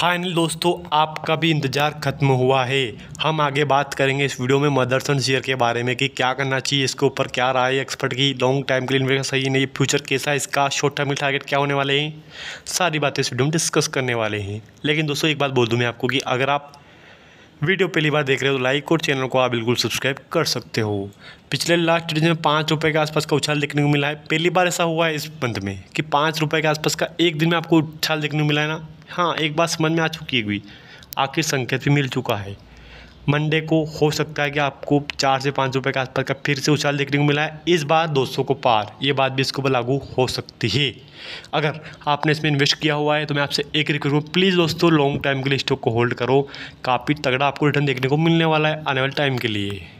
final दोस्तों आपका भी इंतज़ार खत्म हुआ है हम आगे बात करेंगे इस वीडियो में मदरसन शेयर के बारे में कि क्या करना चाहिए इसके ऊपर क्या राय है एक्सपर्ट की लॉन्ग टाइम के लिए सही नहीं फ्यूचर कैसा है इसका शॉर्ट टर्म टारगेट क्या होने वाले हैं सारी बातें इस वीडियो में डिस्कस करने वाले हैं लेकिन दोस्तों एक बात बोल दूँ मैं आपको कि अगर आप वीडियो पहली बार देख रहे हो तो लाइक और चैनल को आप बिल्कुल सब्सक्राइब कर सकते हो पिछले लास्ट वीडियो में पाँच रुपये के आसपास का उछाल देखने को मिला है पहली बार ऐसा हुआ है इस मंथ में कि पाँच रुपये के आसपास का एक दिन में आपको उछाल देखने को मिला है ना हाँ एक बात समझ में आ चुकी है भी आखिर संकेत भी मिल चुका है मंडे को हो सकता है कि आपको चार से पाँच रुपये के आसपास का फिर से उछाल देखने को मिला है इस बार दो सौ को पार ये बात भी इसके ऊपर लागू हो सकती है अगर आपने इसमें इन्वेस्ट किया हुआ है तो मैं आपसे एक रिक्वेस्ट करूँ प्लीज़ दोस्तों लॉन्ग टाइम के लिए स्टॉक को होल्ड करो काफ़ी तगड़ा आपको रिटर्न देखने को मिलने वाला है आने वाले टाइम के लिए